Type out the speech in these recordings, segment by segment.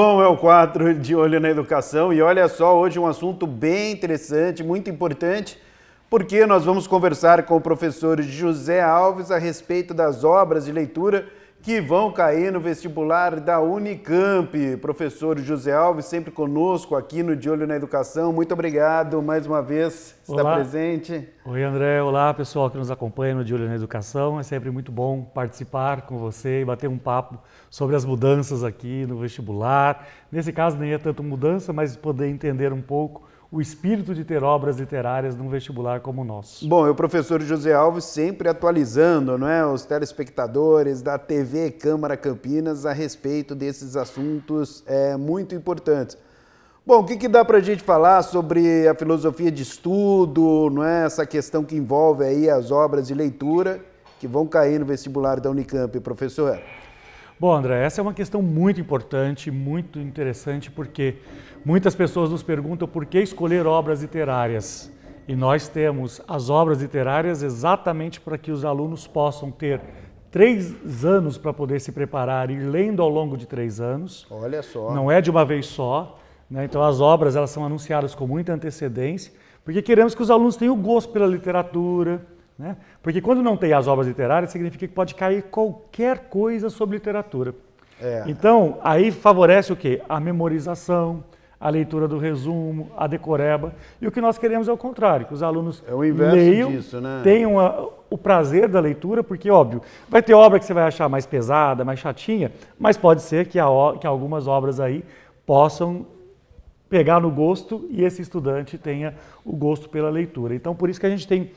Bom, é o quadro de Olho na Educação e olha só, hoje um assunto bem interessante, muito importante, porque nós vamos conversar com o professor José Alves a respeito das obras de leitura que vão cair no vestibular da Unicamp. Professor José Alves, sempre conosco aqui no De Olho na Educação. Muito obrigado mais uma vez por estar presente. Oi, André. Olá, pessoal que nos acompanha no De Olho na Educação. É sempre muito bom participar com você e bater um papo sobre as mudanças aqui no vestibular. Nesse caso, nem é tanto mudança, mas poder entender um pouco o espírito de ter obras literárias num vestibular como o nosso. Bom, e o professor José Alves sempre atualizando não é, os telespectadores da TV Câmara Campinas a respeito desses assuntos é, muito importantes. Bom, o que, que dá para a gente falar sobre a filosofia de estudo, não é, essa questão que envolve aí as obras de leitura que vão cair no vestibular da Unicamp, professor? Bom, André, essa é uma questão muito importante, muito interessante, porque Muitas pessoas nos perguntam por que escolher obras literárias. E nós temos as obras literárias exatamente para que os alunos possam ter três anos para poder se preparar e ir lendo ao longo de três anos. Olha só. Não é de uma vez só. Né? Então as obras elas são anunciadas com muita antecedência, porque queremos que os alunos tenham gosto pela literatura. Né? Porque quando não tem as obras literárias, significa que pode cair qualquer coisa sobre literatura. É. Então, aí favorece o quê? A memorização, a leitura do resumo, a decoreba. E o que nós queremos é o contrário, que os alunos é o inverso leiam, disso, né? tenham a, o prazer da leitura, porque, óbvio, vai ter obra que você vai achar mais pesada, mais chatinha, mas pode ser que, a, que algumas obras aí possam pegar no gosto e esse estudante tenha o gosto pela leitura. Então, por isso que a gente tem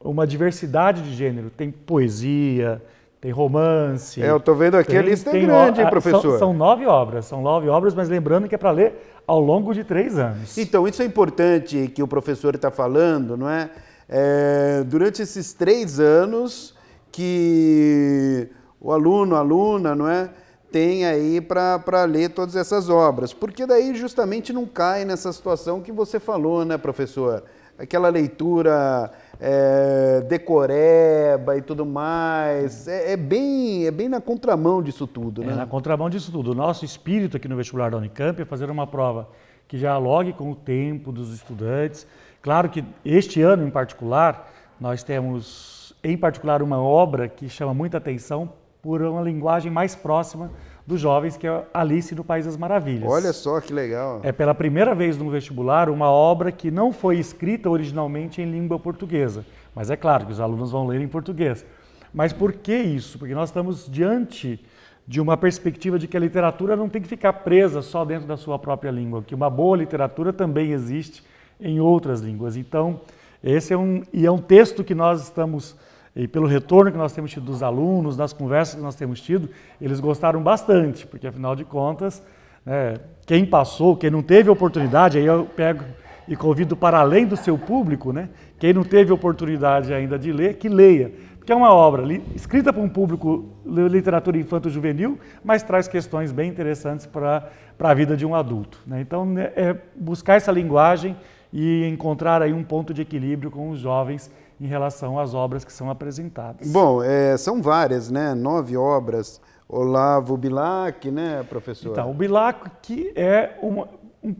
uma diversidade de gênero. Tem poesia, tem romance. É, eu estou vendo aqui, tem, é a lista tem é grande, hein, professor? São, são, nove obras, são nove obras, mas lembrando que é para ler ao longo de três anos. Então, isso é importante que o professor está falando, não é? é? Durante esses três anos que o aluno, a aluna, não é? Tem aí para ler todas essas obras. Porque daí justamente não cai nessa situação que você falou, né, professor? Aquela leitura é, decoreba e tudo mais. É, é, bem, é bem na contramão disso tudo, é né? É na contramão disso tudo. O nosso espírito aqui no vestibular da Unicamp é fazer uma prova que dialogue com o tempo dos estudantes. Claro que este ano em particular, nós temos em particular uma obra que chama muita atenção por uma linguagem mais próxima dos jovens, que é Alice no País das Maravilhas. Olha só que legal. É pela primeira vez no vestibular uma obra que não foi escrita originalmente em língua portuguesa. Mas é claro que os alunos vão ler em português. Mas por que isso? Porque nós estamos diante de uma perspectiva de que a literatura não tem que ficar presa só dentro da sua própria língua, que uma boa literatura também existe em outras línguas. Então, esse é um, e é um texto que nós estamos e pelo retorno que nós temos tido dos alunos, das conversas que nós temos tido, eles gostaram bastante, porque afinal de contas, né, quem passou, quem não teve oportunidade, aí eu pego e convido para além do seu público, né, quem não teve oportunidade ainda de ler, que leia. Porque é uma obra escrita para um público literatura infanto-juvenil, mas traz questões bem interessantes para, para a vida de um adulto. Né? Então, né, é buscar essa linguagem e encontrar aí um ponto de equilíbrio com os jovens em relação às obras que são apresentadas? Bom, é, são várias, né? Nove obras. Olavo Bilac, né, professor? Então, o Bilac que é um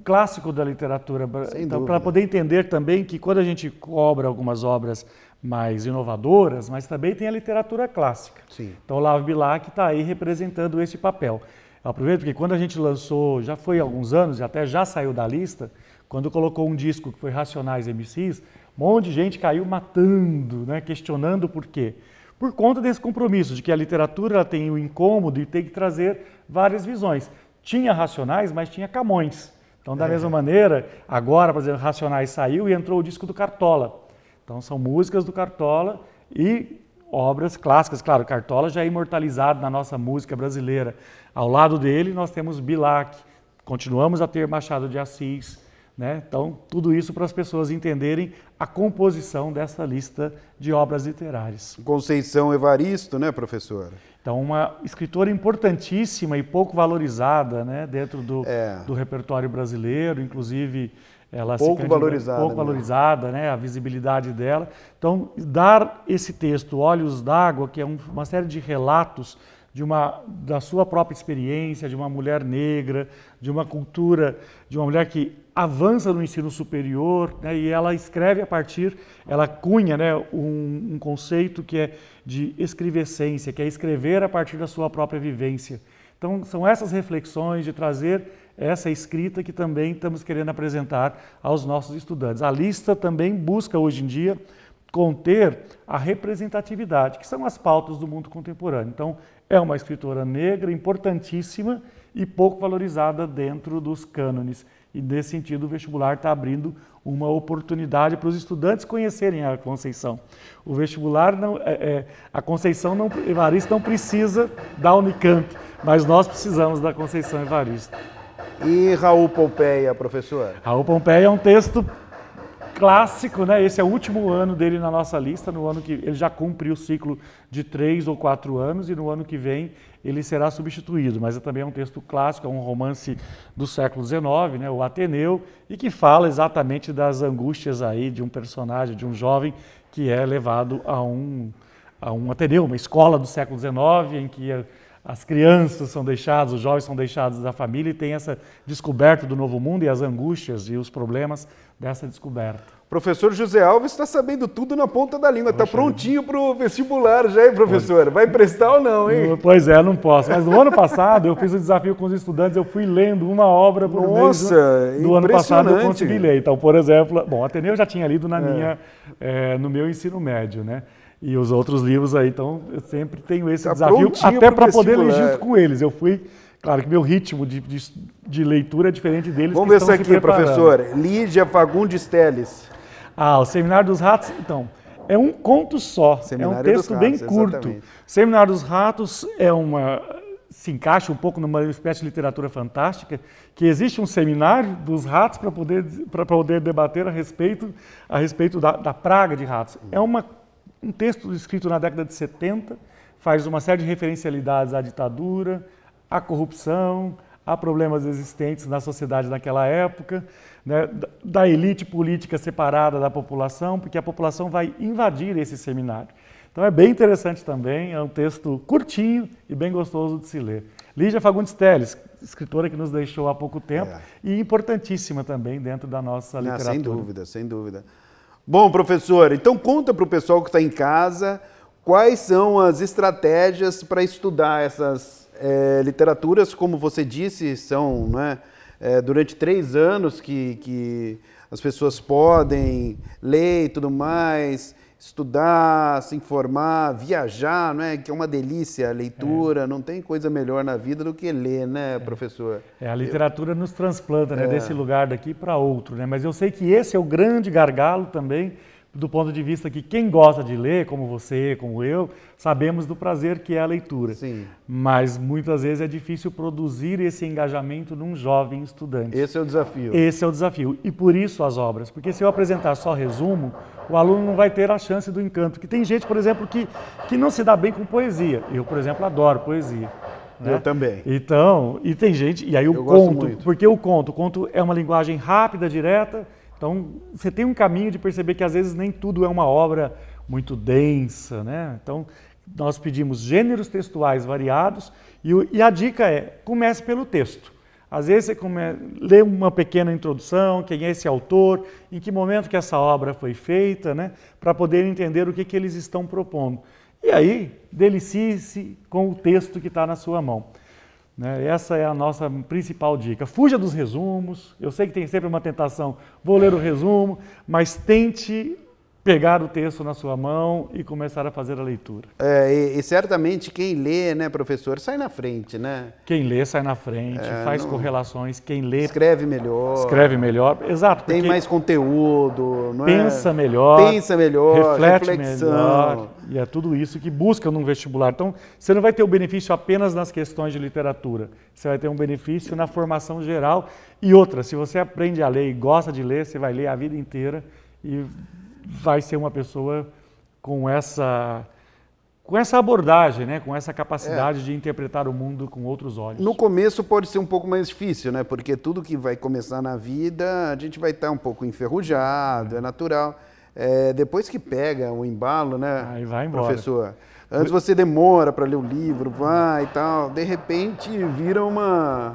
clássico da literatura. Sem então, para poder entender também que quando a gente cobra algumas obras mais inovadoras, mas também tem a literatura clássica. Sim. Então, Olavo Bilac está aí representando esse papel. Eu aproveito que quando a gente lançou, já foi há alguns anos e até já saiu da lista, quando colocou um disco que foi Racionais MCs, um monte de gente caiu matando, né, questionando por quê. Por conta desse compromisso de que a literatura tem o incômodo e tem que trazer várias visões. Tinha Racionais, mas tinha Camões. Então, da é. mesma maneira, agora, por exemplo, Racionais saiu e entrou o disco do Cartola. Então, são músicas do Cartola e obras clássicas. Claro, Cartola já é imortalizado na nossa música brasileira. Ao lado dele, nós temos Bilac, continuamos a ter Machado de Assis, né? Então, tudo isso para as pessoas entenderem a composição dessa lista de obras literárias. Conceição Evaristo, né, professora? Então, uma escritora importantíssima e pouco valorizada né, dentro do, é. do repertório brasileiro, inclusive ela pouco valorizada, pouco né? valorizada, né, a visibilidade dela. Então, dar esse texto Olhos d'Água, que é um, uma série de relatos de uma da sua própria experiência, de uma mulher negra, de uma cultura, de uma mulher que avança no ensino superior, né, e ela escreve a partir, ela cunha né, um, um, conceito que é de escrivescência, que é escrever a partir da sua própria vivência. Então são essas reflexões de trazer essa escrita que também estamos querendo apresentar aos nossos estudantes. A lista também busca hoje em dia conter a representatividade, que são as pautas do mundo contemporâneo. Então, é uma escritora negra importantíssima e pouco valorizada dentro dos cânones. E, nesse sentido, o vestibular está abrindo uma oportunidade para os estudantes conhecerem a Conceição. O vestibular, não, é, é, a Conceição não, Evaristo não precisa da Unicamp, mas nós precisamos da Conceição Evaristo. E Raul Pompeia, professor? Raul Pompeia é um texto clássico, né? Esse é o último ano dele na nossa lista. No ano que ele já cumpriu o ciclo de três ou quatro anos e no ano que vem ele será substituído. Mas é também é um texto clássico, é um romance do século XIX, né? O Ateneu e que fala exatamente das angústias aí de um personagem, de um jovem que é levado a um a um Ateneu, uma escola do século XIX em que as crianças são deixadas, os jovens são deixados da família e tem essa descoberta do novo mundo e as angústias e os problemas dessa descoberta. Professor José Alves está sabendo tudo na ponta da língua, está prontinho para o vestibular já, hein, professor? Vai prestar ou não, hein? Pois é, não posso. Mas no ano passado eu fiz o um desafio com os estudantes, eu fui lendo uma obra por Nossa, mês. Do ano passado eu consegui ler. Então, por exemplo, bom, Ateneu eu já tinha lido na é. minha, É, no meu ensino médio, né? E os outros livros aí, então eu sempre tenho esse tá desafio, até para poder ler junto com eles. Eu fui, claro que meu ritmo de, de, de leitura é diferente deles. Vamos ver isso aqui, professor. Lídia Fagundes Teles. Ah, o Seminário dos Ratos, então, é um conto só, Seminário é um texto ratos, bem curto. Exatamente. Seminário dos Ratos é uma se encaixa um pouco numa espécie de literatura fantástica, que existe um seminário dos ratos para poder, poder debater a respeito, a respeito da, da praga de ratos. É uma um texto escrito na década de 70 faz uma série de referencialidades à ditadura, à corrupção, a problemas existentes na sociedade naquela época, né, da elite política separada da população, porque a população vai invadir esse seminário. Então é bem interessante também, é um texto curtinho e bem gostoso de se ler. Lígia Fagundes Teles, escritora que nos deixou há pouco tempo é. e importantíssima também dentro da nossa literatura. Não, sem dúvida, sem dúvida. Bom, professor, então conta para o pessoal que está em casa quais são as estratégias para estudar essas é, literaturas, como você disse, são né, é, eh, durante três anos que, que as pessoas podem ler e tudo mais estudar, se informar, viajar, não é? Que é uma delícia a leitura, é. não tem coisa melhor na vida do que ler, né, é. professor? É, a literatura eu... nos transplanta, né, é. desse lugar daqui para outro, né? Mas eu sei que esse é o grande gargalo também do ponto de vista que quem gosta de ler, como você, como eu, sabemos do prazer que é a leitura. Sim. Mas muitas vezes é difícil produzir esse engajamento num jovem estudante. Esse é o desafio. Esse é o desafio. E por isso as obras. Porque se eu apresentar só resumo, o aluno não vai ter a chance do encanto. Que tem gente, por exemplo, que, que não se dá bem com poesia. Eu, por exemplo, adoro poesia. Né? Eu também. Então, e tem gente, e aí o eu conto, porque o conto, o conto é uma linguagem rápida, direta, então, você tem um caminho de perceber que às vezes nem tudo é uma obra muito densa, né? Então, nós pedimos gêneros textuais variados e, e a dica é: comece pelo texto. Às vezes você come, lê uma pequena introdução, quem é esse autor, em que momento que essa obra foi feita, né? Para poder entender o que, que eles estão propondo. E aí, delicie-se com o texto que está na sua mão. Né? Essa é a nossa principal dica. Fuja dos resumos. Eu sei que tem sempre uma tentação, vou ler o resumo, mas tente pegar o texto na sua mão e começar a fazer a leitura. É, e, e, certamente quem lê, né, professor, sai na frente, né? Quem lê sai na frente, é, faz não... correlações, quem lê escreve melhor. Escreve melhor, exato. Tem mais conteúdo, não é? pensa é? melhor. Pensa melhor, reflete reflexão. melhor. E é tudo isso que busca num vestibular. Então, você não vai ter o benefício apenas nas questões de literatura. Você vai ter um benefício na formação geral e outra, se você aprende a ler e gosta de ler, você vai ler a vida inteira e vai ser uma pessoa com essa com essa abordagem, né? com essa capacidade é. de interpretar o mundo com outros olhos. No começo pode ser um pouco mais difícil, né? porque tudo que vai começar na vida, a gente vai estar um pouco enferrujado, é, é natural. É, depois que pega o embalo, né, Aí vai embora. professor? Antes você demora para ler o livro, vai e tal. De repente vira uma,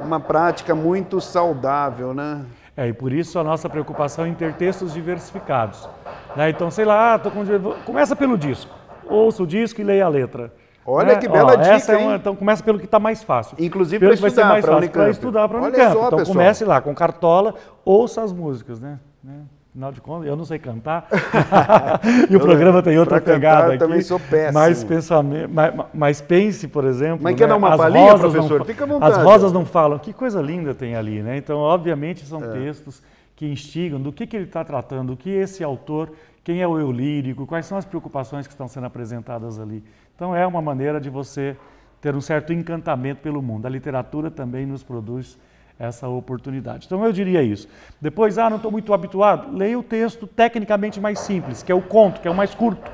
uma prática muito saudável, né? É, e por isso a nossa preocupação é em ter textos diversificados. Né? Então, sei lá, tô com... começa pelo disco. Ouça o disco e leia a letra. Olha né? que bela Ó, dica, é uma... Então começa pelo que está mais fácil. Inclusive para estudar para Unicamp. Para estudar para Unicamp. Só, então pessoal. comece lá com Cartola, ouça as músicas, né? né? Afinal de contas, eu não sei cantar e o eu, programa tem outra cantar, pegada aqui. também sou péssimo. Mas, pensamento, mas, mas pense, por exemplo... Mas né? quer dar uma palhinha, professor? Não, Fica à vontade. As rosas não falam. Que coisa linda tem ali, né? Então, obviamente, são é. textos que instigam do que, que ele está tratando, o que esse autor, quem é o eu lírico, quais são as preocupações que estão sendo apresentadas ali. Então, é uma maneira de você ter um certo encantamento pelo mundo. A literatura também nos produz essa oportunidade. Então eu diria isso. Depois, ah, não estou muito habituado, leia o texto tecnicamente mais simples, que é o conto, que é o mais curto.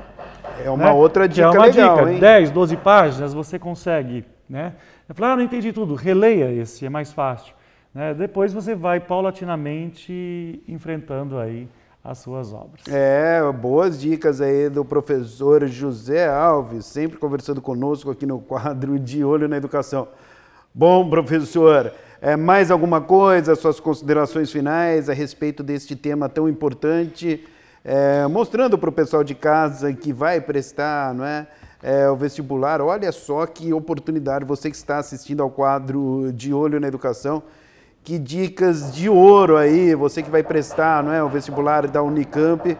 É uma né? outra dica que é uma legal, dica, hein? 10, 12 páginas, você consegue, né? Eu falo, ah, não entendi tudo, releia esse, é mais fácil. Né? Depois você vai paulatinamente enfrentando aí as suas obras. É, boas dicas aí do professor José Alves, sempre conversando conosco aqui no quadro De Olho na Educação. Bom, professor, é, mais alguma coisa, suas considerações finais a respeito deste tema tão importante, é, mostrando para o pessoal de casa que vai prestar não é, é, o vestibular, olha só que oportunidade, você que está assistindo ao quadro De Olho na Educação, que dicas de ouro aí, você que vai prestar não é, o vestibular da Unicamp,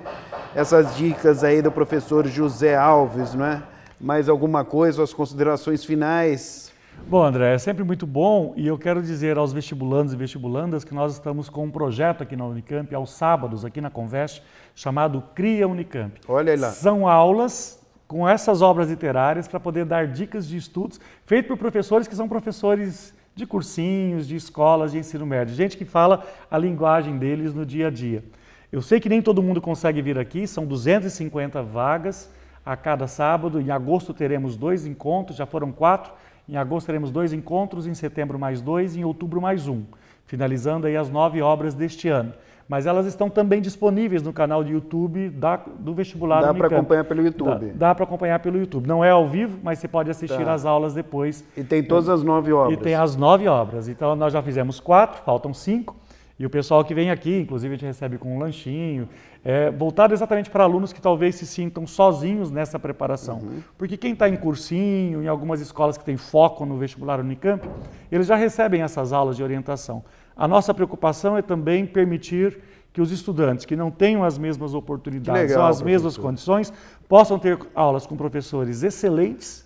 essas dicas aí do professor José Alves, não é? Mais alguma coisa, suas considerações finais? Bom, André, é sempre muito bom e eu quero dizer aos vestibulandos e vestibulandas que nós estamos com um projeto aqui na Unicamp, aos sábados, aqui na Conveste, chamado Cria Unicamp. Olha lá. São aulas com essas obras literárias para poder dar dicas de estudos feitos por professores que são professores de cursinhos, de escolas de ensino médio, gente que fala a linguagem deles no dia a dia. Eu sei que nem todo mundo consegue vir aqui, são 250 vagas a cada sábado. Em agosto teremos dois encontros, já foram quatro. Em agosto teremos dois encontros, em setembro mais dois, em outubro mais um, finalizando aí as nove obras deste ano. Mas elas estão também disponíveis no canal de YouTube da, do vestibular. Dá para acompanhar pelo YouTube. Dá, dá para acompanhar pelo YouTube. Não é ao vivo, mas você pode assistir tá. as aulas depois. E tem todas as nove obras. E tem as nove obras. Então nós já fizemos quatro, faltam cinco. E o pessoal que vem aqui, inclusive, a gente recebe com um lanchinho, é, voltado exatamente para alunos que talvez se sintam sozinhos nessa preparação. Uhum. Porque quem está em cursinho, em algumas escolas que têm foco no vestibular Unicamp, eles já recebem essas aulas de orientação. A nossa preocupação é também permitir que os estudantes que não tenham as mesmas oportunidades legal, ou as mesmas condições possam ter aulas com professores excelentes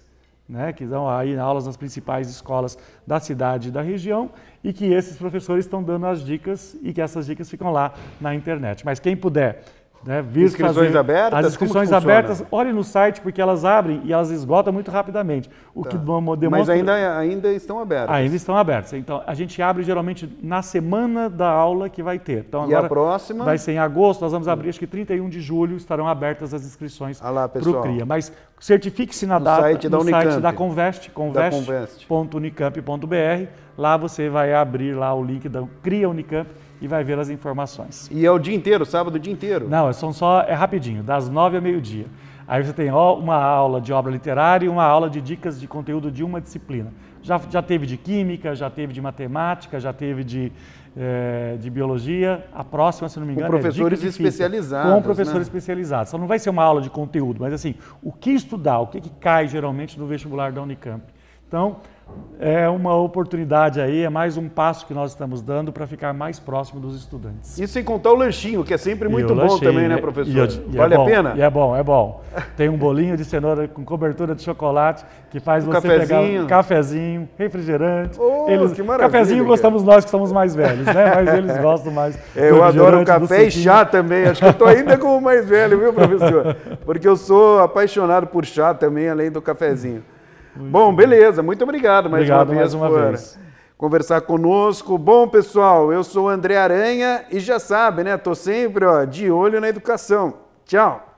né, que dão aí aulas nas principais escolas da cidade e da região, e que esses professores estão dando as dicas e que essas dicas ficam lá na internet. Mas quem puder né, inscrições fazer. abertas? As inscrições abertas, olhe no site, porque elas abrem e elas esgotam muito rapidamente. O tá. que demonstra... Mas ainda, ainda estão abertas. Ainda estão abertas. Então, a gente abre geralmente na semana da aula que vai ter. Então, e a próxima? Vai ser em agosto, nós vamos abrir, acho que 31 de julho estarão abertas as inscrições ah para o CRIA. Mas certifique-se na no data, site da no Unicamp, site da Convest, convest.unicamp.br. Lá você vai abrir lá o link da CRIA Unicamp e vai ver as informações. E é o dia inteiro, sábado o dia inteiro? Não, é são só, é rapidinho, das nove ao meio-dia. Aí você tem ó, uma aula de obra literária e uma aula de dicas de conteúdo de uma disciplina. Já, já teve de química, já teve de matemática, já teve de, é, de biologia. A próxima, se não me engano, é com professores é especializados. Com né? professores né? especializados. Só não vai ser uma aula de conteúdo, mas assim, o que estudar, o que, que cai geralmente no vestibular da Unicamp? Então, é uma oportunidade aí, é mais um passo que nós estamos dando para ficar mais próximo dos estudantes. E sem contar o lanchinho, que é sempre muito bom lanchinho, também, né, professor? E, e é vale é bom, a pena? E é bom, é bom. Tem um bolinho de cenoura com cobertura de chocolate que faz um você cafezinho. pegar um cafezinho, refrigerante. Oh, eles, que maravilha. Cafezinho gostamos nós que somos mais velhos, né? Mas eles gostam mais. eu adoro café e chá também. Acho que eu estou ainda como mais velho, viu, professor? Porque eu sou apaixonado por chá também, além do cafezinho bom, beleza, muito obrigado mais obrigado uma vez mais uma por vez. conversar conosco. Bom, pessoal, eu sou o André Aranha e já sabe, né? Tô sempre ó, de olho na educação. Tchau!